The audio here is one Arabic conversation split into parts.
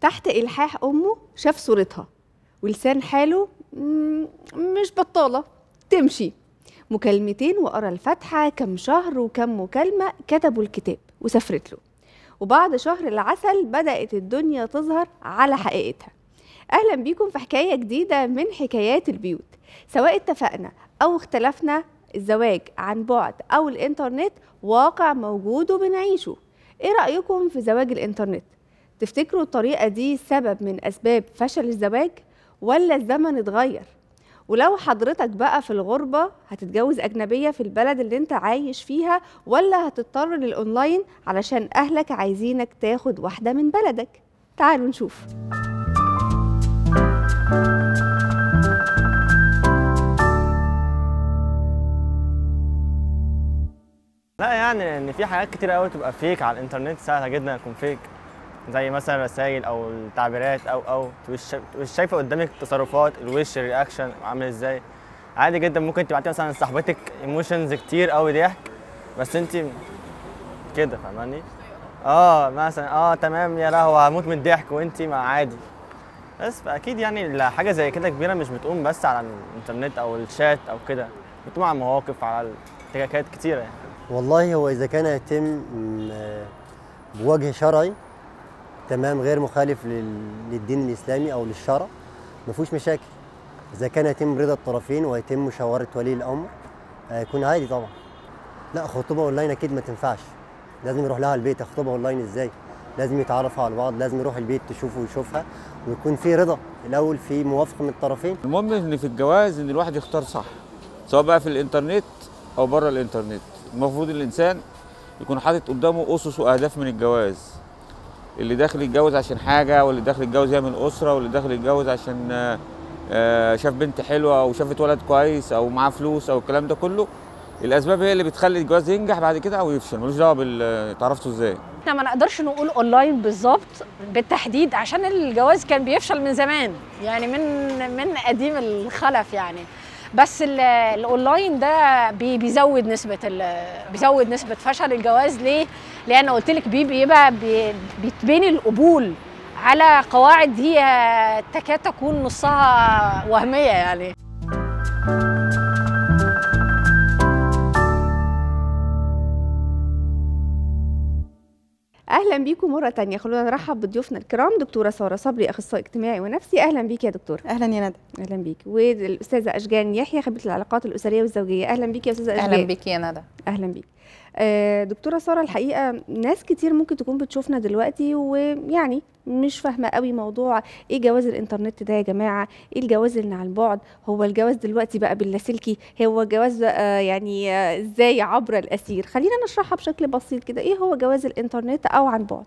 تحت إلحاح أمه شاف صورتها ولسان حاله مش بطالة تمشي مكالمتين وقرا الفاتحة كم شهر وكم مكالمة كتبوا الكتاب وسافرت له وبعد شهر العسل بدأت الدنيا تظهر على حقيقتها أهلا بيكم في حكاية جديدة من حكايات البيوت سواء اتفقنا أو اختلفنا الزواج عن بعد أو الإنترنت واقع موجود وبنعيشه إيه رأيكم في زواج الإنترنت؟ تفتكروا الطريقة دي سبب من أسباب فشل الزواج؟ ولا الزمن اتغير؟ ولو حضرتك بقى في الغربة هتتجوز أجنبية في البلد اللي أنت عايش فيها ولا هتضطر للأونلاين علشان أهلك عايزينك تاخد واحدة من بلدك تعالوا نشوف لا يعني ان في حاجات كتير قوي تبقى فيك على الانترنت سهله جدا تكون فيك زي مثلا رسائل او التعبيرات او او مش شايفه قدامك تصرفات الوش الرياكشن عامل ازاي عادي جدا ممكن تبعتي مثلا لصاحبتك ايموشنز كتير قوي ضحك بس انت كده فاهماني اه مثلا اه تمام يا لهوي هموت من الضحك وانت ما عادي بس فاكيد يعني حاجه زي كده كبيره مش بتقوم بس على الانترنت او الشات او كده بتقوم على مواقف على احتكاكات كتيره يعني والله هو اذا كان يتم آه، بوجه شرعي تمام غير مخالف للدين الاسلامي او للشرع ما فيهوش مشاكل اذا كان يتم رضا الطرفين ويتم مشاوره ولي الامر هيكون عادي طبعا لا خطوبه اونلاين اكيد ما تنفعش لازم يروح لها البيت خطوبه اونلاين ازاي لازم يتعرفوا على بعض لازم يروح البيت تشوفه ويشوفها ويكون في رضا الاول في موافقه من الطرفين المهم ان في الجواز ان الواحد يختار صح سواء بقى في الانترنت او بره الانترنت المفروض الانسان يكون حاطط قدامه اسس واهداف من الجواز اللي داخل يتجوز عشان حاجه واللي داخل يتجوز يعمل اسره واللي داخل يتجوز عشان آه، آه، شاف بنت حلوه او شافت ولد كويس او معاه فلوس او الكلام ده كله الاسباب هي اللي بتخلي الجواز ينجح بعد كده او يفشل ملوش دعوه بتعرفته ازاي احنا ما نقدرش نقول اونلاين بالظبط بالتحديد عشان الجواز كان بيفشل من زمان يعني من من قديم الخلف يعني بس الاونلاين ده بيزود نسبه بيزود نسبه فشل الجواز ليه؟ لان قلت لك بيبقى بيتبني القبول على قواعد هي تكاد تكون نصها وهميه يعني اهلا بيكم مره تانية خلونا نرحب بضيوفنا الكرام دكتوره ساره صبري اخصائي اجتماعي ونفسي اهلا بيك يا دكتوره اهلا يا ندى اهلا بيك والاستاذه اشجان يحيى خبيره العلاقات الاسريه والزوجيه اهلا بيك يا استاذه اشجان اهلا بيك يا ندى اهلا بيك آه، دكتوره ساره الحقيقه ناس كتير ممكن تكون بتشوفنا دلوقتي ويعني مش فاهمه قوي موضوع ايه جواز الانترنت ده يا جماعه ايه الجواز اللي عن بعد هو الجواز دلوقتي بقى باللاسلكي هو جواز آه، يعني آه، ازاي عبر الاسير خلينا نشرحها بشكل بسيط كده ايه هو جواز الانترنت او عن بعد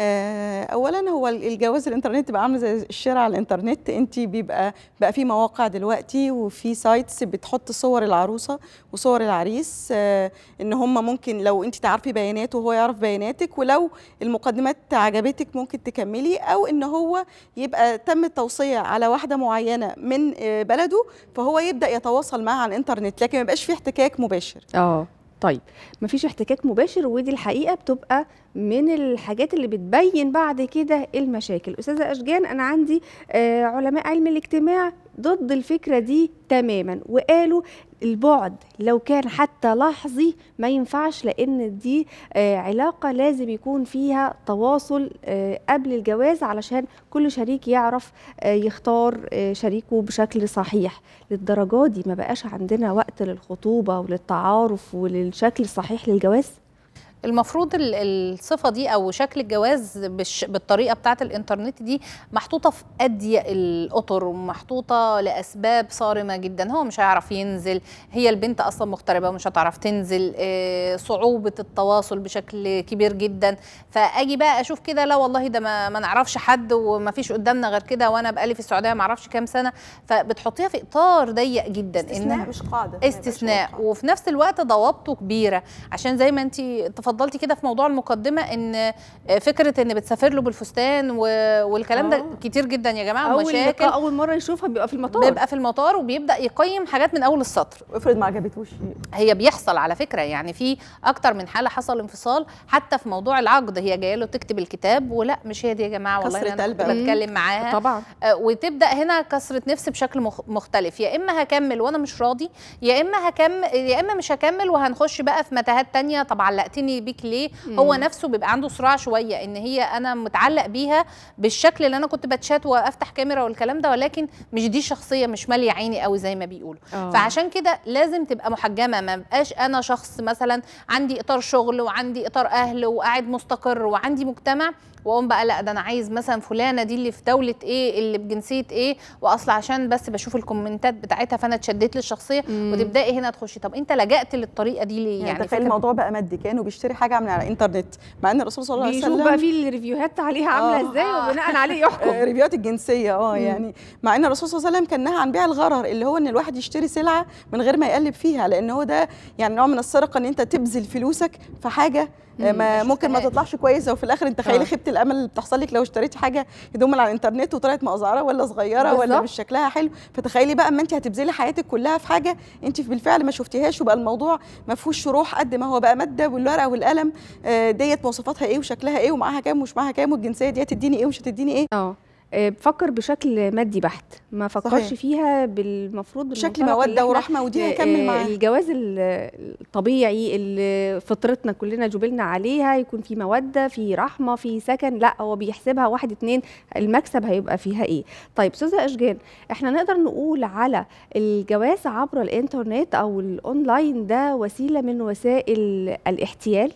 آه، اولا هو الجواز الانترنت بقى عامل زي الشراء على الانترنت انت بيبقى بقى في مواقع دلوقتي وفي سايتس بتحط صور العروسه وصور العريس آه، ان هم ممكن لو انت تعرفي بياناته وهو يعرف بياناتك ولو المقدمات عجبتك ممكن تكملي او ان هو يبقى تم التوصيه على واحده معينه من آه، بلده فهو يبدا يتواصل معها على الانترنت لكن ما يبقاش في احتكاك مباشر اه طيب مفيش احتكاك مباشر ودي الحقيقه بتبقى من الحاجات اللي بتبين بعد كده المشاكل استاذه اشجان انا عندي آه، علماء علم الاجتماع ضد الفكره دي تماما وقالوا البعد لو كان حتى لحظي ما ينفعش لان دي آه، علاقه لازم يكون فيها تواصل آه، قبل الجواز علشان كل شريك يعرف يختار شريكه بشكل صحيح للدرجه دي ما بقاش عندنا وقت للخطوبه وللتعارف وللشكل الصحيح للجواز المفروض الصفه دي او شكل الجواز بالطريقه بتاعه الانترنت دي محطوطه في اضيق الاطر ومحطوطه لاسباب صارمه جدا هو مش هيعرف ينزل هي البنت اصلا مغتربه ومش هتعرف تنزل آه، صعوبه التواصل بشكل كبير جدا فاجي بقى اشوف كده لا والله ده ما, ما نعرفش حد وما فيش قدامنا غير كده وانا بقالي في السعوديه ما اعرفش كام سنه فبتحطيها في اطار ضيق جدا استثناء مش قاعده استثناء وفي نفس الوقت ضوابطه كبيره عشان زي ما انت اتفضلتي كده في موضوع المقدمه ان آه، فكره ان بتسافر له بالفستان والكلام ده آه. كتير جدا يا جماعه أول ومشاكل اول مره نشوفها بيبقى في المطار بيبقى في المطار وبيبدا يقيم حاجات من اول السطر افرض ما عجبتوش هي بيحصل على فكره يعني في اكتر من حاله حصل انفصال حتى في موضوع العقد هي جايه له تكتب الكتاب ولا مش هي دي يا جماعه والله انا بتكلم معاها طبعا آه، وتبدا هنا كسره نفس بشكل مختلف يا اما هكمل وانا مش راضي يا اما هكمل يا اما مش هكمل وهنخش بقى في متاهات تانية طب علقتني بيك ليه هو نفسه بيبقى عنده صراع شويه ان هي انا متعلق بيها بالشكل اللي انا كنت بتشات وافتح كاميرا والكلام ده ولكن مش دي شخصيه مش ماليه عيني قوي زي ما بيقولوا آه. فعشان كده لازم تبقى محجمه ما بقاش انا شخص مثلا عندي اطار شغل وعندي اطار اهل وقاعد مستقر وعندي مجتمع واقوم بقى لا ده انا عايز مثلا فلانه دي اللي في دوله ايه اللي بجنسيه ايه واصل عشان بس بشوف الكومنتات بتاعتها فانا اتشدت للشخصيه وتبداي هنا تخشي طب انت لجأت للطريقه دي ليه يعني, يعني تخيل الموضوع بقى مادي كانوا بيشتروا تشتري حاجه من على الانترنت مع ان الرسول صلى الله عليه وسلم بيشوف بقى في الريفيوهات عليها عامله آه. ازاي وبناء عليه يحكم الريفيوهات الجنسيه اه يعني مع ان الرسول صلى الله عليه وسلم كان نهى عن بيع الغرر اللي هو ان الواحد يشتري سلعه من غير ما يقلب فيها لان هو ده يعني نوع من السرقه ان انت تبذل فلوسك في حاجه آه، ما ممكن ما تطلعش كويسه وفي الاخر انت خيالي آه. خبت الامل اللي بتحصل لك لو اشتريت حاجه هدوم على الانترنت وطلعت مقزعره ولا صغيره ولا مش شكلها حلو فتخيلي بقى اما انت هتبذلي حياتك كلها في حاجه انت بالفعل ما شفتيهاش وبقى الموضوع ما فيهوش روح قد ما هو بقى ماده والورقه والقلم آه، ديت مواصفاتها ايه وشكلها ايه ومعاها كام ومش معاها كام والجنسيه ديت تديني ايه ومش هتديني ايه اه آه، بفكر بشكل مادي بحت ما فكرش صحيح. فيها بالمفروض بشكل موده ورحمه ودي هكمل آه، معاها الجواز الطبيعي اللي فطرتنا كلنا جبلنا عليها يكون في موده في رحمه في سكن لا هو بيحسبها واحد اتنين المكسب هيبقى فيها ايه طيب سوزا اشجان احنا نقدر نقول على الجواز عبر الانترنت او الاونلاين ده وسيله من وسائل الاحتيال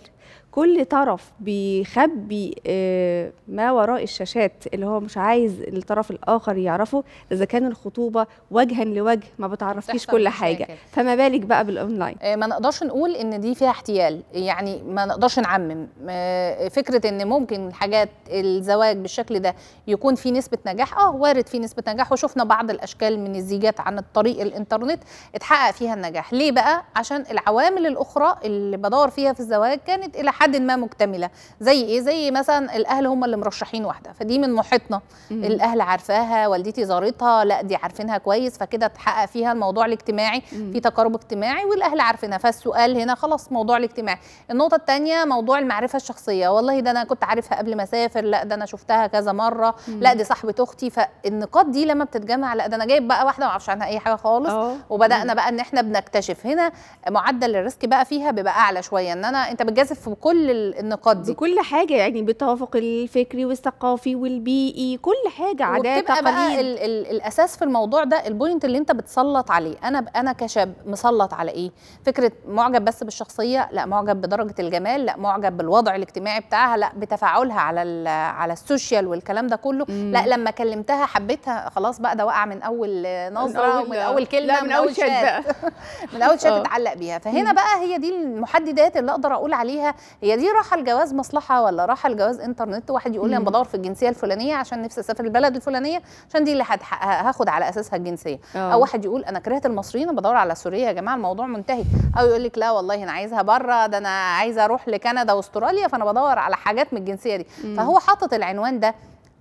كل طرف بيخبي آه، ما وراء الشاشات اللي هو مش عايز الطرف الاخر يعرفه اذا كان الخطوبه وجها لوجه ما بتعرفيش كل حاجه فما بالك بقى بالاونلاين آه، ما نقدرش نقول ان دي فيها احتيال يعني ما نقدرش نعمم آه، فكره ان ممكن حاجات الزواج بالشكل ده يكون في نسبه نجاح اه وارد في نسبه نجاح وشفنا بعض الاشكال من الزيجات عن الطريق الانترنت اتحقق فيها النجاح ليه بقى عشان العوامل الاخرى اللي بدور فيها في الزواج كانت الى حد ما مكتمله زي ايه زي مثلا الاهل هم اللي مرشحين واحده فدي من محيطنا مم. الاهل عارفاها والدتي زارتها لا دي عارفينها كويس فكده اتحقق فيها الموضوع الاجتماعي مم. في تقارب اجتماعي والاهل عارفينها فالسؤال هنا خلاص موضوع الاجتماعي النقطه الثانيه موضوع المعرفه الشخصيه والله ده انا كنت عارفها قبل ما اسافر لا ده انا شفتها كذا مره مم. لا دي صاحبه اختي فالنقاط دي لما بتتجمع لا ده انا جايب بقى واحده ما اعرفش عنها اي حاجه خالص أوه. وبدانا مم. بقى ان احنا بنكتشف هنا معدل الريسك بقى فيها بيبقى اعلى شويه ان انا انت بتجازف في كل بكل النقاط دي بكل حاجه يعني بالتوافق الفكري والثقافي والبيئي كل حاجه عادات تقاليد ال ال الاساس في الموضوع ده البوينت اللي انت بتسلط عليه انا انا كشاب مسلط على ايه فكره معجب بس بالشخصيه لا معجب بدرجه الجمال لا معجب بالوضع الاجتماعي بتاعها لا بتفاعلها على على السوشيال والكلام ده كله مم. لا لما كلمتها حبيتها خلاص بقى ده وقع من اول نظره من, من اول كلمه لا من, من اول شات من اول شات اه. اتعلق بيها فهنا بقى هي دي المحددات اللي اقدر اقول عليها هي دي راحه الجواز مصلحه ولا راحه الجواز انترنت واحد يقول لي انا بدور في الجنسيه الفلانيه عشان نفسي اسافر البلد الفلانيه عشان دي اللي هاخد على اساسها الجنسيه أوه. او آه. واحد يقول انا كرهت المصريين بدور على سوريا يا جماعه الموضوع منتهي او يقول لك لا والله انا عايزها بره ده انا عايزه اروح لكندا واستراليا فانا بدور على حاجات من الجنسيه دي مم. فهو حاطط العنوان ده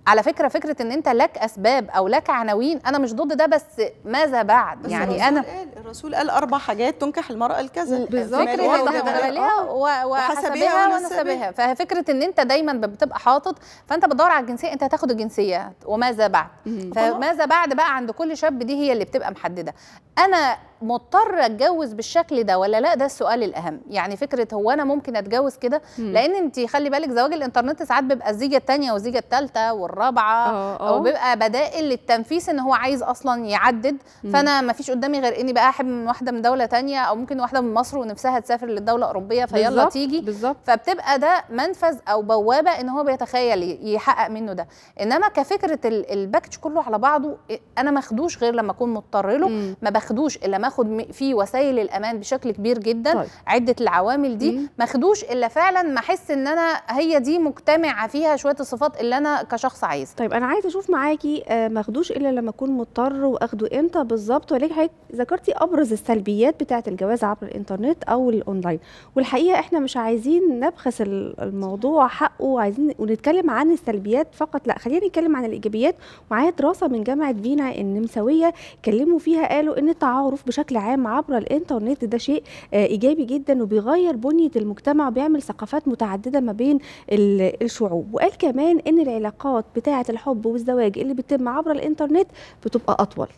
على فكره فكره ان انت لك اسباب او لك عناوين انا مش ضد ده بس ماذا بعد بس يعني الرسول انا قال الرسول قال اربع حاجات تنكح المراه الكذا فكره وغلالها وحسبها ونسبها ففكره ان انت دايما بتبقى حاطط فانت بتدور على الجنسيه انت هتاخد الجنسيه وماذا بعد فماذا بعد بقى عند كل شاب دي هي اللي بتبقى محدده انا مضطر اتجوز بالشكل ده ولا لا ده السؤال الاهم يعني فكره هو انا ممكن اتجوز كده لان انت خلي بالك زواج الانترنت ساعات بيبقى الزيجه الثانيه والزيجه الثالثه الرابعه أوه. آه، آه. أوه. بيبقى بدائل للتنفيس ان هو عايز اصلا يعدد مم. فانا ما فيش قدامي غير اني بقى احب من واحده من دوله تانية او ممكن واحده من مصر ونفسها تسافر للدوله الاوروبيه فيلا بالزبط. تيجي بالزبط. فبتبقى ده منفذ او بوابه ان هو بيتخيل يحقق منه ده انما كفكره الباكج كله على بعضه انا ما اخدوش غير لما اكون مضطر له مم. ما باخدوش الا ما اخد فيه وسائل الامان بشكل كبير جدا طيب. عده العوامل دي ما اخدوش الا فعلا ما احس ان انا هي دي مجتمعه فيها شويه الصفات اللي انا كشخص عايزه طيب انا عايزه اشوف معاكي آه، ما اخدوش الا لما اكون مضطر واخده امتى بالظبط ولكن حضرتك ذكرتي ابرز السلبيات بتاعه الجواز عبر الانترنت او الاونلاين والحقيقه احنا مش عايزين نبخس الموضوع حقه وعايزين ونتكلم عن السلبيات فقط لا خلينا نتكلم عن الايجابيات ومعايا دراسه من جامعه فينا النمساويه كلموا فيها قالوا ان التعارف بشكل عام عبر الانترنت ده شيء آه، ايجابي جدا وبيغير بنيه المجتمع وبيعمل ثقافات متعدده ما بين الشعوب وقال كمان ان العلاقات بتاعه الحب والزواج اللي بتتم عبر الانترنت بتبقى اطول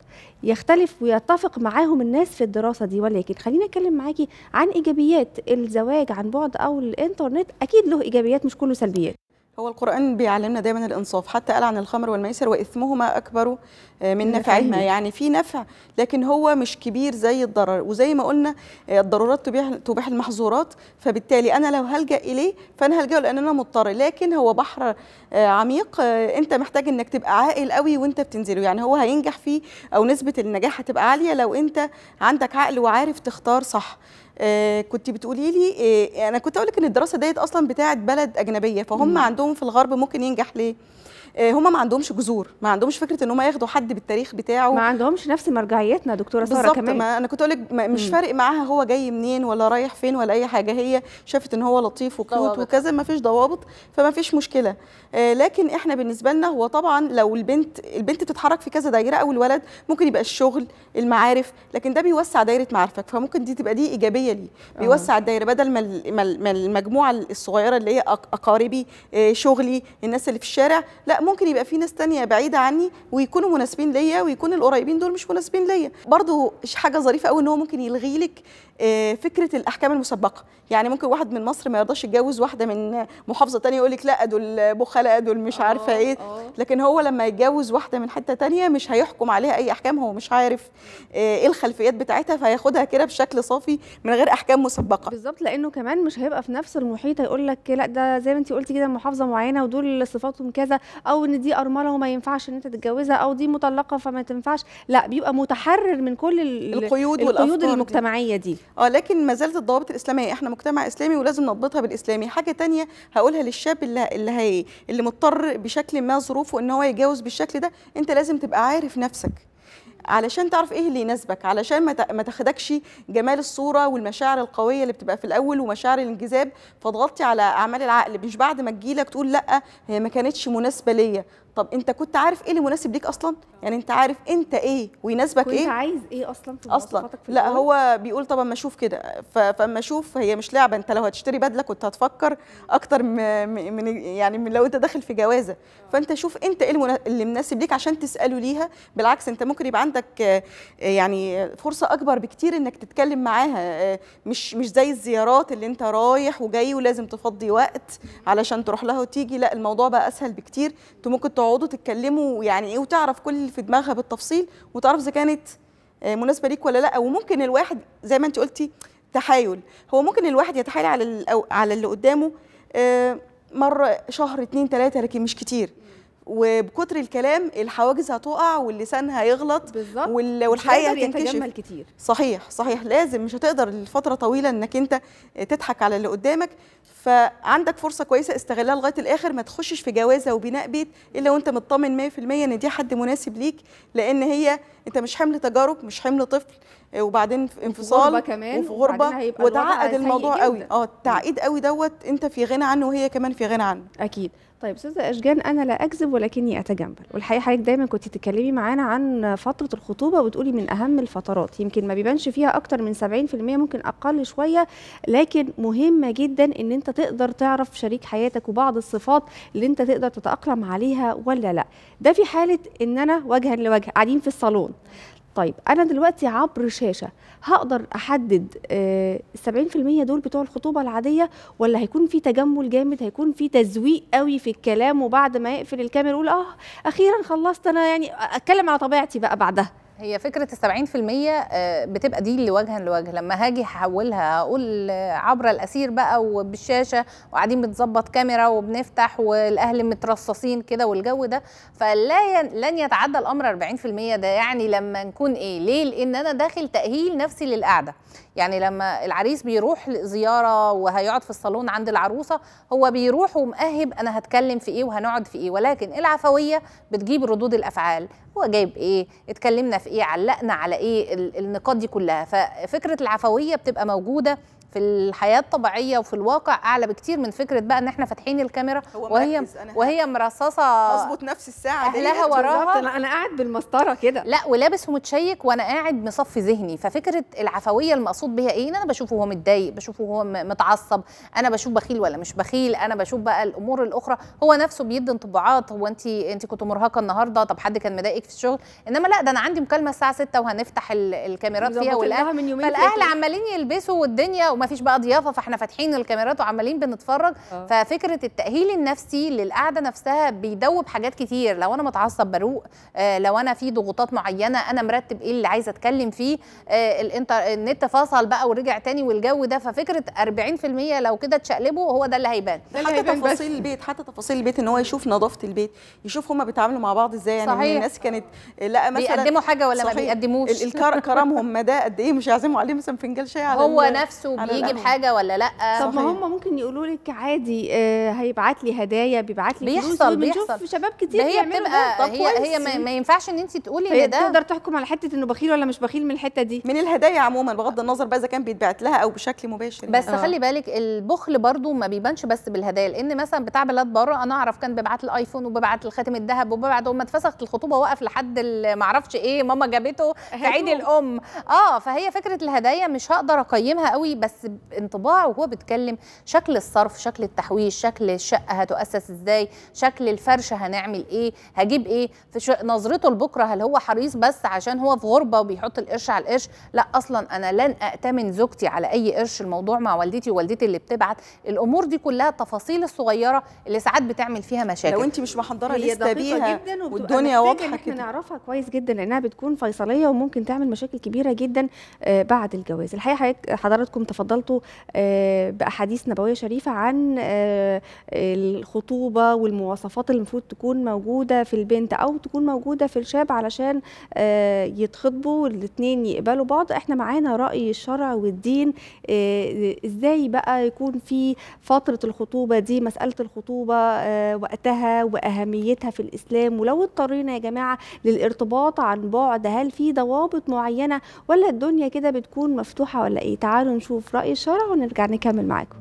يختلف ويتفق معاهم الناس في الدراسه دي ولكن خليني اتكلم معاكي عن ايجابيات الزواج عن بعد او الانترنت اكيد له ايجابيات مش كله سلبيات هو القرآن بيعلمنا دايما الإنصاف حتى قال عن الخمر والميسر وإثمهما أكبر آه، من نفعهما يعني في نفع لكن هو مش كبير زي الضرر وزي ما قلنا آه، الضرورات تبيح, تبيح المحظورات فبالتالي أنا لو هلجأ إليه فأنا هلجأ لأن أنا مضطر لكن هو بحر آه، عميق أنت محتاج أنك تبقى عاقل قوي وأنت بتنزله يعني هو هينجح فيه أو نسبة النجاح هتبقى عالية لو أنت عندك عقل وعارف تختار صح آه، كنت بتقولي لي آه، انا كنت اقول لك ان الدراسه ديت اصلا بتاعت بلد اجنبيه فهم مم. عندهم في الغرب ممكن ينجح ليه آه، هم ما عندهمش جذور ما عندهمش فكره ان هم ياخدوا حد بالتاريخ بتاعه ما عندهمش نفس مرجعيتنا دكتوره ساره كمان ما انا كنت اقول لك مش فارق معاها هو جاي منين ولا رايح فين ولا اي حاجه هي شافت ان هو لطيف وكيوت وكذا ما فيش ضوابط فما فيش مشكله آه، لكن احنا بالنسبه لنا هو طبعا لو البنت البنت بتتحرك في كذا دايره او الولد ممكن يبقى الشغل المعارف لكن ده بيوسع دايره معارفك فممكن دي تبقى دي ايجابيه ليه آه. بيوسع الدايره بدل ما المجموعه الصغيره اللي هي اقاربي شغلي الناس اللي في الشارع لا ممكن يبقى في ناس تانية بعيدة عني ويكونوا مناسبين ليا ويكون القريبين دول مش مناسبين ليا برضو حاجة ظريفة قوي ان هو ممكن يلغي لك آه، فكرة الأحكام المسبقة يعني ممكن واحد من مصر ما يرضاش يتجوز واحدة من محافظة تانية يقول لك لا دول بخلاء دول مش آه، عارفة ايه آه. لكن هو لما يتجوز واحدة من حتة تانية مش هيحكم عليها أي أحكام هو مش عارف ايه الخلفيات بتاعتها فهياخدها كده بشكل صافي من غير أحكام مسبقة بالظبط لأنه كمان مش هيبقى في نفس المحيط هيقول لك لا ده زي ما انت قلتي كده محافظة معينة ودول صفاتهم كذا أو او ان دي ارمله وما ينفعش ان انت تتجوزها او دي مطلقه فما تنفعش لا بيبقى متحرر من كل القيود القيود المجتمعيه دي, دي. اه لكن ما زالت الضوابط الاسلاميه احنا مجتمع اسلامي ولازم نضبطها بالاسلامي حاجه تانية هقولها للشاب اللي اللي هي اللي مضطر بشكل ما ظروفه ان هو يتجوز بالشكل ده انت لازم تبقى عارف نفسك علشان تعرف ايه اللي يناسبك علشان ما تاخدكش جمال الصوره والمشاعر القويه اللي بتبقى في الاول ومشاعر الانجذاب فتغطي على اعمال العقل مش بعد ما تجيلك تقول لا هي ما كانتش مناسبه ليا طب انت كنت عارف ايه اللي مناسب ليك اصلا يعني انت عارف انت ايه ويناسبك ايه كنت عايز ايه اصلا في اصلا في لا هو بيقول طب اما اشوف كده فاما اشوف هي مش لعبه انت لو هتشتري بدله كنت هتفكر اكتر من يعني من لو انت داخل في جوازه فانت شوف انت ايه اللي مناسب ليك عشان تساله ليها بالعكس انت ممكن يبقى عندك آه، يعني فرصه اكبر بكتير انك تتكلم معاها آه، مش مش زي الزيارات اللي انت رايح وجاي ولازم تفضي وقت علشان تروح لها وتيجي لا الموضوع بقى اسهل بكتير انت ممكن تقعدوا تتكلموا يعني ايه وتعرف كل اللي في دماغها بالتفصيل وتعرف اذا كانت آه، مناسبه ليك ولا لا وممكن الواحد زي ما انت قلتي تحايل هو ممكن الواحد يتحايل على على اللي قدامه آه، مره شهر اتنين تلاته لكن مش كتير وبكتر الكلام الحواجز هتقع واللسان هيغلط بالظبط والحقيقه هتنكشف كتير صحيح صحيح لازم مش هتقدر لفتره طويله انك انت تضحك على اللي قدامك فعندك فرصه كويسه استغلها لغايه الاخر ما تخشش في جوازه وبناء بيت الا وانت مطمن 100% ان دي حد مناسب ليك لان هي انت مش حمل تجارب مش حمل طفل آه، وبعدين في انفصال كمان وفي غربه وتعقد الموضوع قوي اه التعقيد قوي دوت انت في غنى عنه وهي كمان في غنى عنه اكيد طيب استاذه اشجان انا لا اكذب ولكني اتجنبل والحقيقه حضرتك دايما كنت تتكلمي معانا عن فتره الخطوبه وتقولي من اهم الفترات يمكن ما بيبانش فيها اكتر من 70% ممكن اقل شويه لكن مهمه جدا ان انت تقدر تعرف شريك حياتك وبعض الصفات اللي انت تقدر تتاقلم عليها ولا لا ده في حاله ان انا وجها لوجه قاعدين في الصالون طيب انا دلوقتي عبر شاشه هقدر احدد 70% آه، دول بتوع الخطوبه العاديه ولا هيكون في تجمل جامد هيكون في تزويق قوي في الكلام وبعد ما يقفل الكاميرا يقول اه اخيرا خلصت انا يعني اتكلم على طبيعتي بقى بعدها هي فكره ال 70% آه، بتبقى دي اللي وجها لوجه لما هاجي هحولها هقول آه، عبر الاسير بقى وبالشاشه وقاعدين بنظبط كاميرا وبنفتح والاهل مترصصين كده والجو ده فلا ي... لن يتعدى الامر 40% ده يعني لما نكون ايه ليه لان انا داخل تاهيل نفسي للقعده يعني لما العريس بيروح زياره وهيقعد في الصالون عند العروسه هو بيروح ومأهب انا هتكلم في ايه وهنقعد في ايه ولكن العفويه بتجيب ردود الافعال هو جايب ايه اتكلمنا في ايه علقنا على ايه النقاط دي كلها ففكره العفويه بتبقى موجوده في الحياه الطبيعيه وفي الواقع اعلى بكتير من فكره بقى ان احنا فاتحين الكاميرا وهي وهي مرصصه اظبط نفس الساعه اهلها وراها انا انا قاعد بالمسطره كده لا ولابس ومتشيك وانا قاعد مصفي ذهني ففكره العفويه المقصود بها ايه ان انا بشوفه هو متضايق بشوفه هو متعصب انا بشوف بخيل ولا مش بخيل انا بشوف بقى الامور الاخرى هو نفسه بيدي انطباعات هو انت انت كنت مرهقه النهارده طب حد كان مضايقك في الشغل انما لا ده انا عندي مكالمه الساعه 6 وهنفتح الكاميرات فيها والاهل فالاهل عمالين يلبسوا والدنيا فيش بقى ضيافه فاحنا فاتحين الكاميرات وعمالين بنتفرج أوه. ففكره التاهيل النفسي للقعده نفسها بيدوب حاجات كتير لو انا متعصب بروق آه لو انا في ضغوطات معينه انا مرتب ايه اللي عايزه اتكلم فيه آه الانتر النت فصل بقى ورجع تاني والجو ده ففكره 40% لو كده اتشقلبوا هو ده اللي هيبان حتى تفاصيل البيت حتى تفاصيل البيت ان هو يشوف نظافه البيت يشوف هما بيتعاملوا مع بعض ازاي يعني صحيح. الناس كانت لا مثلا بيقدموا حاجه ولا صحيح. ما بيقدموش هم مدى قد ايه مش يعزموا عليه مثلا فنجان شاي على هو نفسه على يجي بحاجه ولا لا طب ما هم ممكن يقولوا لك عادي آه، هيبعت لي هدايا بيبعت لي بيحصل بيحصل شباب كتير هي بتبقى ده. طب هي هي ما, ينفعش ان انت تقولي ان ده تقدر تحكم على حته انه بخيل ولا مش بخيل من الحته دي من الهدايا عموما بغض النظر بقى اذا كان بيتبعت لها او بشكل مباشر يعني. بس يعني. خلي بالك البخل برضو ما بيبانش بس بالهدايا لان مثلا بتاع بلاد بره انا اعرف كان بيبعت الايفون وببعت الخاتم الذهب وببعت وما اتفسخت الخطوبه وقف لحد ما اعرفش ايه ماما جابته في عيد الام اه فهي فكره الهدايا مش هقدر اقيمها قوي بس انطباع وهو بيتكلم شكل الصرف شكل التحويش شكل الشقه هتؤسس ازاي شكل الفرشه هنعمل ايه هجيب ايه في نظرته لبكره هل هو حريص بس عشان هو في غربه وبيحط القرش على القرش لا اصلا انا لن اتمن زوجتي على اي قرش الموضوع مع والدتي ووالدتي اللي بتبعت الامور دي كلها التفاصيل الصغيره اللي ساعات بتعمل فيها مشاكل لو انت مش محضره لسه بيها جدا والدنيا واضحه كده نعرفها كويس جدا لانها بتكون فيصليه وممكن تعمل مشاكل كبيره جدا آه، بعد الجواز الحقيقه حضراتكم تفضلوا تفضلتوا آه، باحاديث نبويه شريفه عن آه، الخطوبه والمواصفات اللي المفروض تكون موجوده في البنت او تكون موجوده في الشاب علشان آه، يتخطبوا والاثنين يقبلوا بعض احنا معانا راي الشرع والدين ازاي بقى يكون في فتره الخطوبه دي مساله الخطوبه وقتها واهميتها في الاسلام ولو اضطرينا يا جماعه للارتباط عن بعد هل في ضوابط معينه ولا الدنيا كده بتكون مفتوحه ولا ايه تعالوا نشوف رأي الشارع ونرجع نكمل معاكم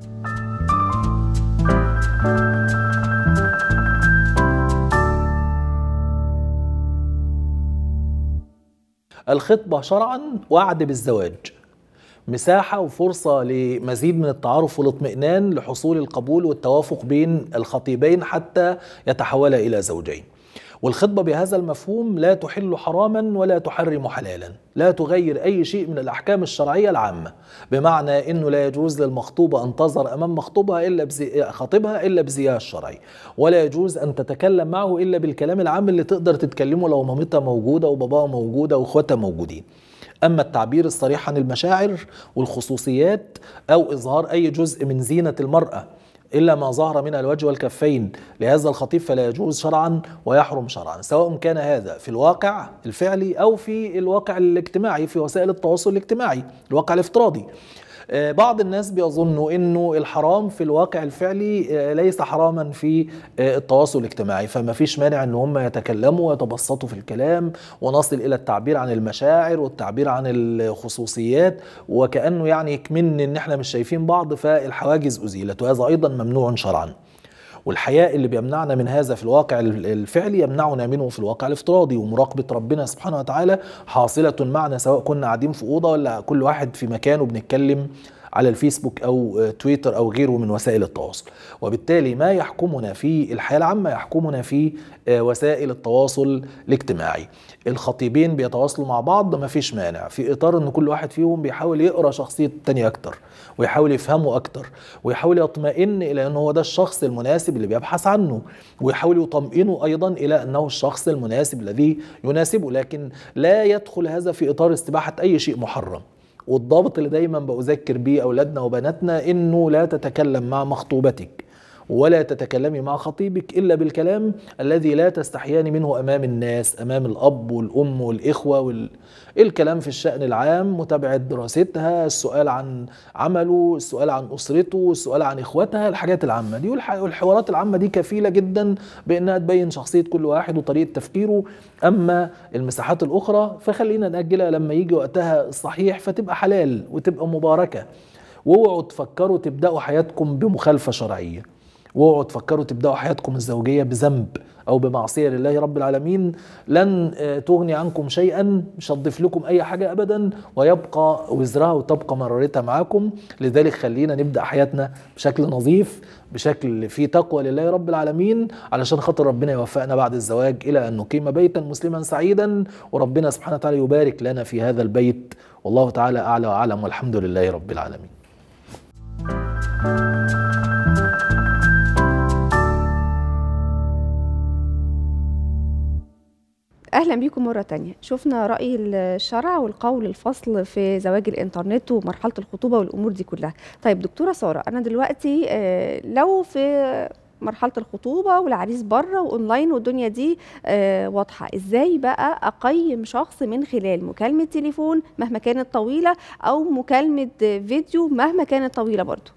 الخطبة شرعا وعد بالزواج مساحة وفرصة لمزيد من التعارف والاطمئنان لحصول القبول والتوافق بين الخطيبين حتى يتحولا إلى زوجين والخطبة بهذا المفهوم لا تحل حراما ولا تحرم حلالا لا تغير أي شيء من الأحكام الشرعية العامة بمعنى أنه لا يجوز للمخطوبة أن تظهر أمام مخطوبها إلا بزي... خطبها إلا بزياء الشرعي ولا يجوز أن تتكلم معه إلا بالكلام العام اللي تقدر تتكلمه لو مامتها موجودة وباباها موجودة وإخواتها موجودين أما التعبير الصريح عن المشاعر والخصوصيات أو إظهار أي جزء من زينة المرأة إلا ما ظهر من الوجه والكفين لهذا الخطيب فلا يجوز شرعا ويحرم شرعا سواء كان هذا في الواقع الفعلي أو في الواقع الاجتماعي في وسائل التواصل الاجتماعي الواقع الافتراضي آه، بعض الناس بيظنوا انه الحرام في الواقع الفعلي آه، ليس حراما في آه، التواصل الاجتماعي فما فيش مانع ان هم يتكلموا ويتبسطوا في الكلام ونصل الى التعبير عن المشاعر والتعبير عن الخصوصيات وكانه يعني يكمن ان احنا مش شايفين بعض فالحواجز ازيلت وهذا ايضا ممنوع شرعا والحياء اللي بيمنعنا من هذا في الواقع الفعلي يمنعنا منه في الواقع الافتراضي ومراقبة ربنا سبحانه وتعالى حاصلة معنا سواء كنا قاعدين في أوضة ولا كل واحد في مكانه بنتكلم على الفيسبوك أو تويتر أو غيره من وسائل التواصل وبالتالي ما يحكمنا في الحياة العامة يحكمنا في آه، وسائل التواصل الاجتماعي الخطيبين بيتواصلوا مع بعض ما فيش مانع في إطار أن كل واحد فيهم بيحاول يقرأ شخصية تانية أكتر ويحاول يفهمه أكتر ويحاول يطمئن إلى أنه هو ده الشخص المناسب اللي بيبحث عنه ويحاول يطمئنه أيضا إلى أنه الشخص المناسب الذي يناسبه لكن لا يدخل هذا في إطار استباحة أي شيء محرم والضابط اللي دايما بأذكر بيه اولادنا وبناتنا انه لا تتكلم مع مخطوبتك ولا تتكلمي مع خطيبك إلا بالكلام الذي لا تستحيان منه أمام الناس أمام الأب والأم والإخوة وال... الكلام في الشأن العام متابعة دراستها السؤال عن عمله السؤال عن أسرته السؤال عن إخواتها الحاجات العامة دي والحوارات العامة دي كفيلة جدا بأنها تبين شخصية كل واحد وطريقة تفكيره أما المساحات الأخرى فخلينا نأجلها لما يجي وقتها الصحيح فتبقى حلال وتبقى مباركة واوعوا تفكروا تبدأوا حياتكم بمخالفة شرعية واوعوا تفكروا تبداوا حياتكم الزوجيه بذنب او بمعصيه لله رب العالمين لن آه، تغني عنكم شيئا مش هتضيف لكم اي حاجه ابدا ويبقى وزرها وتبقى مرارتها معاكم لذلك خلينا نبدا حياتنا بشكل نظيف بشكل فيه تقوى لله رب العالمين علشان خاطر ربنا يوفقنا بعد الزواج الى ان نقيم بيتا مسلما سعيدا وربنا سبحانه وتعالى يبارك لنا في هذا البيت والله تعالى اعلى واعلم والحمد لله رب العالمين أهلا بيكم مرة تانية شفنا رأي الشرع والقول الفصل في زواج الإنترنت ومرحلة الخطوبة والأمور دي كلها طيب دكتورة سارة أنا دلوقتي آه، لو في مرحله الخطوبه والعريس بره واونلاين والدنيا دي آه، واضحه ازاي بقى اقيم شخص من خلال مكالمه تليفون مهما كانت طويله او مكالمه فيديو مهما كانت طويله برضه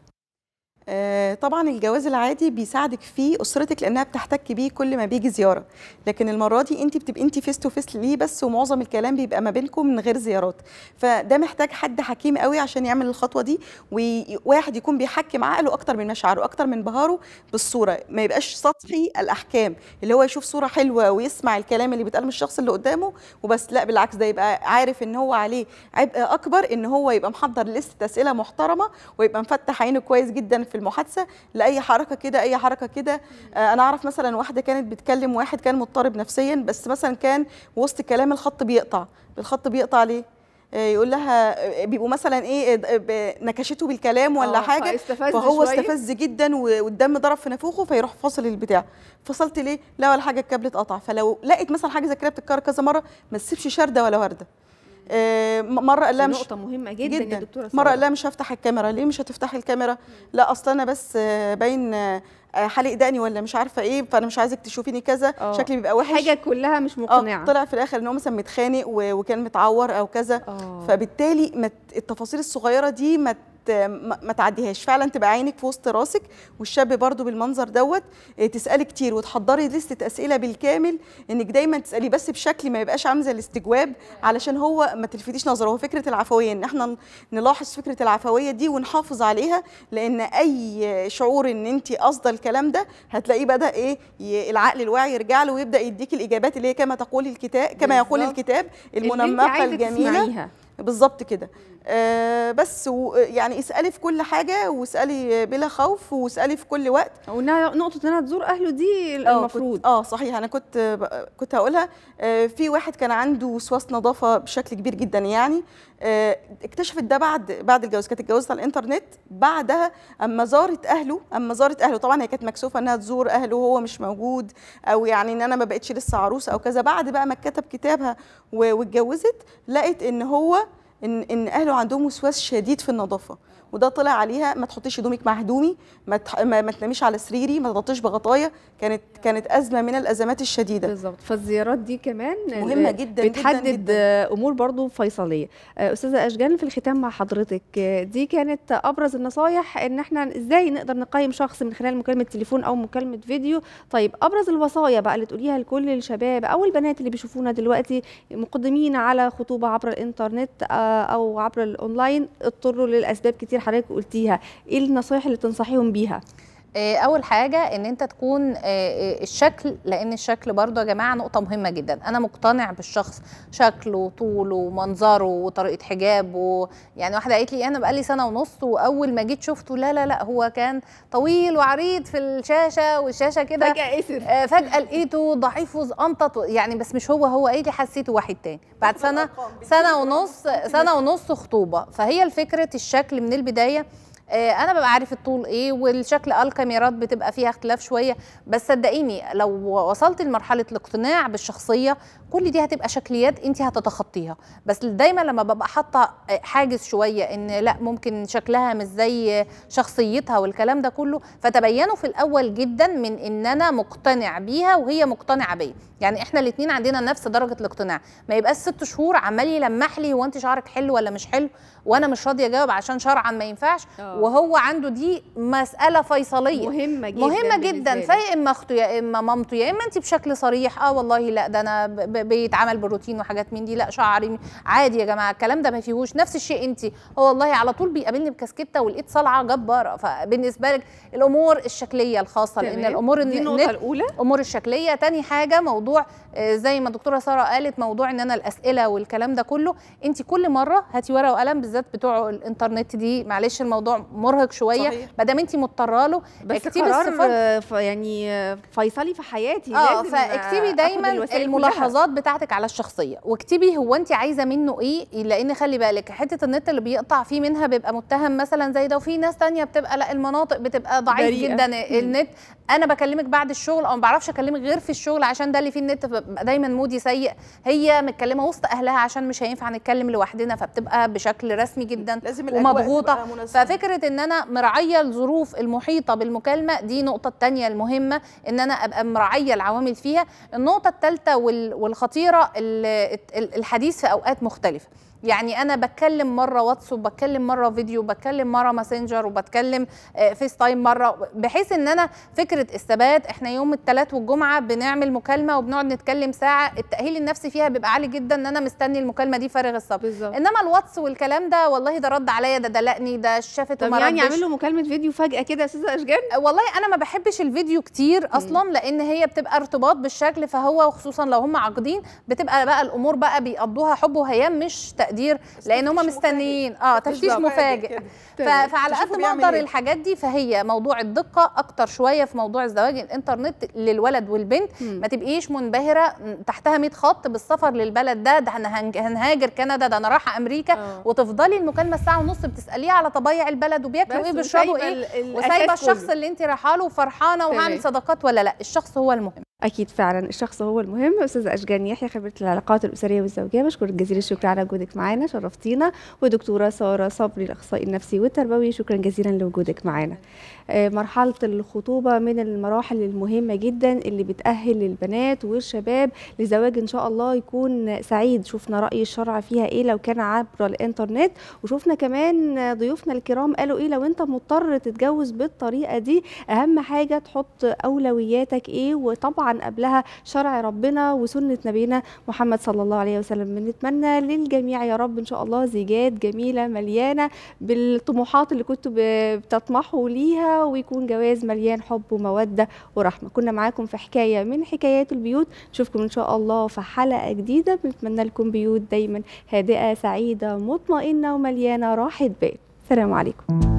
آه، طبعا الجواز العادي بيساعدك فيه اسرتك لانها بتحتك بيه كل ما بيجي زياره لكن المره دي انت بتبقي انت فيس تو فيس ليه بس ومعظم الكلام بيبقى ما بينكم من غير زيارات فده محتاج حد حكيم قوي عشان يعمل الخطوه دي وواحد يكون بيحكم عقله اكتر من مشاعره اكتر من بهاره بالصوره ما يبقاش سطحي الاحكام اللي هو يشوف صوره حلوه ويسمع الكلام اللي بيتقال من الشخص اللي قدامه وبس لا بالعكس ده يبقى عارف ان هو عليه عبء اكبر ان هو يبقى محضر لسته اسئله محترمه ويبقى مفتح عينه كويس جدا في في المحادثه لاي حركه كده اي حركه كده آه، انا اعرف مثلا واحده كانت بتكلم واحد كان مضطرب نفسيا بس مثلا كان وسط كلام الخط بيقطع الخط بيقطع ليه آه، يقول لها آه، بيبقوا مثلا ايه نكشته بالكلام ولا حاجه استفز فهو شوية. استفز جدا والدم ضرب في نافوخه فيروح فاصل البتاع فصلت ليه لا ولا حاجه الكابل اتقطع فلو لقيت مثلا حاجه زي كده بتتكرر كذا مره ما تسيبش شرده ولا ورده آه، مره قال لها مش نقطه مهمه جدا, جداً. يا دكتوره مره قال لها مش هفتح الكاميرا ليه مش هتفتحي الكاميرا مم. لا اصل انا بس آه، باين آه، حلق دقني ولا مش عارفه ايه فانا مش عايزك تشوفيني كذا أوه. شكلي بيبقى وحش حاجه كلها مش مقنعه طلع في الاخر ان هو مثلا متخانق وكان متعور او كذا أوه. فبالتالي التفاصيل الصغيره دي ما ما تعديهاش فعلا تبقى عينك في وسط راسك والشاب برضو بالمنظر دوت آه، تسالي كتير وتحضري لستة اسئله بالكامل انك دايما تسالي بس بشكل ما يبقاش عامل زي الاستجواب علشان هو ما تلفتيش نظره هو فكره العفويه ان احنا نلاحظ فكره العفويه دي ونحافظ عليها لان اي شعور ان انت قاصده الكلام ده هتلاقيه بدا ايه العقل الواعي يرجع له ويبدا يديك الاجابات اللي هي كما تقول الكتاب كما يقول الكتاب المنمقه الجميله بالظبط كده آه، بس يعني اسالي في كل حاجه واسالي بلا خوف واسالي في كل وقت ونقطه نقطه انها تزور اهله دي آه، المفروض اه صحيح انا كنت كنت هقولها آه، في واحد كان عنده وسواس نظافه بشكل كبير جدا يعني اكتشفت ده بعد بعد الجواز كانت اتجوزت على الانترنت بعدها اما زارت اهله اما زارت اهله طبعا هي كانت مكسوفه انها تزور اهله وهو مش موجود او يعني ان انا ما بقتش لسه عروسه او كذا بعد بقى ما كتب كتابها واتجوزت لقت ان هو ان ان اهله عندهم وسواس شديد في النظافه وده طلع عليها ما تحطيش هدومك مع هدومي ما, تح... ما, ما تناميش على سريري ما تغطيش بغطايا كانت كانت ازمه من الازمات الشديده بالظبط فالزيارات دي كمان مهمه جدا بتحدد جداً جداً. امور برضو فيصليه آه، استاذه اشجان في الختام مع حضرتك آه، دي كانت ابرز النصايح ان احنا ازاي نقدر نقيم شخص من خلال مكالمه تليفون او مكالمه فيديو طيب ابرز الوصايا بقى اللي تقوليها لكل الشباب او البنات اللي بيشوفونا دلوقتي مقدمين على خطوبه عبر الانترنت آه، او عبر الاونلاين اضطروا للاسباب كتير حضرتك قلتيها ايه النصائح اللي تنصحيهم بيها آه، اول حاجه ان انت تكون آه، آه، الشكل لان الشكل برضو يا جماعه نقطه مهمه جدا انا مقتنع بالشخص شكله طوله منظره وطريقه حجابه يعني واحده قالت لي انا بقالي سنه ونص واول ما جيت شفته لا لا لا هو كان طويل وعريض في الشاشه والشاشه كده فجاه قسر فجاه لقيته ضعيف وزقنطط يعني بس مش هو هو قالت لي حسيته واحد تاني بعد سنه سنه ونص سنه ونص خطوبه فهي الفكره الشكل من البدايه آه، انا ببقى عارف الطول ايه والشكل آه، الكاميرات بتبقى فيها اختلاف شويه بس صدقيني لو وصلت لمرحله الاقتناع بالشخصيه كل دي هتبقى شكليات انت هتتخطيها بس دايما لما ببقى حاطه آه، حاجز شويه ان لا ممكن شكلها مش زي شخصيتها والكلام ده كله فتبينوا في الاول جدا من ان انا مقتنع بيها وهي مقتنعه بيا يعني احنا الاثنين عندنا نفس درجه الاقتناع ما يبقاش ست شهور عمال يلمح لي هو انت شعرك حلو ولا مش حلو وانا مش راضيه اجاوب عشان شرعا ما ينفعش آه. وهو عنده دي مساله فيصليه مهمه جدا مهمه جدا فيا اما اخته يا اما مامته يا اما انت بشكل صريح اه والله لا ده انا بيتعمل بروتين وحاجات من دي لا شعري عادي يا جماعه الكلام ده ما فيهوش نفس الشيء انت هو والله على طول بيقابلني بكاسكته ولقيت صلعه جباره فبالنسبه لك الامور الشكليه الخاصه لان الامور دي النقطه الاولى الامور الشكليه تاني حاجه موضوع آه، زي ما دكتوره ساره قالت موضوع ان انا الاسئله والكلام ده كله انت كل مره هاتي ورقه وقلم بالذات بتوع الانترنت دي معلش الموضوع مرهق شويه ما دام انت مضطره له بس قرار يعني فيصلي في حياتي اه فاكتبي دايما الملاحظات بتاعتك على الشخصيه واكتبي هو انت عايزه منه ايه لان خلي بالك حته النت اللي بيقطع فيه منها بيبقى متهم مثلا زي ده وفي ناس تانية بتبقى لا المناطق بتبقى ضعيف بريئة. جدا النت انا بكلمك بعد الشغل او ما بعرفش اكلمك غير في الشغل عشان ده اللي فيه النت فببقى دايما مودي سيء هي متكلمه وسط اهلها عشان مش هينفع نتكلم لوحدنا فبتبقى بشكل رسمي جدا لازم ومضغوطه ففكره فكرة ان انا مراعية الظروف المحيطة بالمكالمة دي نقطة الثانيه المهمة ان انا ابقى مراعية العوامل فيها النقطة الثالثه والخطيرة الحديث في اوقات مختلفة يعني انا بتكلم مره واتساب بتكلم مره فيديو بتكلم مره ماسنجر وبتكلم آه، فيس تايم مره بحيث ان انا فكره الثبات احنا يوم الثلاث والجمعه بنعمل مكالمه وبنقعد نتكلم ساعه التاهيل النفسي فيها بيبقى عالي جدا ان انا مستني المكالمه دي فارغ الصبر انما الواتس والكلام ده والله ده رد عليا ده دلقني ده شافت وما يعني اعمل له مكالمه فيديو فجاه كده يا استاذه اشجان آه، والله انا ما بحبش الفيديو كتير اصلا م. لان هي بتبقى ارتباط بالشكل فهو وخصوصا لو هم عاقدين بتبقى بقى الامور بقى بيقضوها حب وهيام مش تقدير لان هم مستنيين اه تفتيش مفاجئ فعلى قد ما اقدر إيه. الحاجات دي فهي موضوع الدقه اكتر شويه في موضوع الزواج الانترنت للولد والبنت ما تبقيش منبهره تحتها 100 خط بالسفر للبلد ده ده انا هنهاجر كندا ده انا رايحه امريكا آه. وتفضلي المكالمه الساعه ونص بتساليه على طبيع البلد وبياكلوا ايه بيشربوا ايه وسايبه الشخص اللي انت رايحه له وفرحانه وهعمل صداقات ولا لا الشخص هو المهم أكيد فعلا الشخص هو المهم أستاذ أشجان يحيى خبيرة العلاقات الأسرية والزوجية بشكرك جزيل الشكر على وجودك معانا شرفتينا ودكتورة سارة صبري الأخصائي النفسي والتربوي شكرا جزيلا لوجودك معانا آه، مرحله الخطوبه من المراحل المهمه جدا اللي بتاهل البنات والشباب لزواج ان شاء الله يكون سعيد شفنا راي الشرع فيها ايه لو كان عبر الانترنت وشفنا كمان ضيوفنا الكرام قالوا ايه لو انت مضطر تتجوز بالطريقه دي اهم حاجه تحط اولوياتك ايه وطبعا قبلها شرع ربنا وسنه نبينا محمد صلى الله عليه وسلم بنتمنى للجميع يا رب ان شاء الله زيجات جميله مليانه بالطموحات اللي كنتوا بتطمحوا ليها ويكون جواز مليان حب ومودة ورحمة كنا معاكم في حكاية من حكايات البيوت نشوفكم إن شاء الله في حلقة جديدة بنتمنى لكم بيوت دايما هادئة سعيدة مطمئنة ومليانة راحة بال سلام عليكم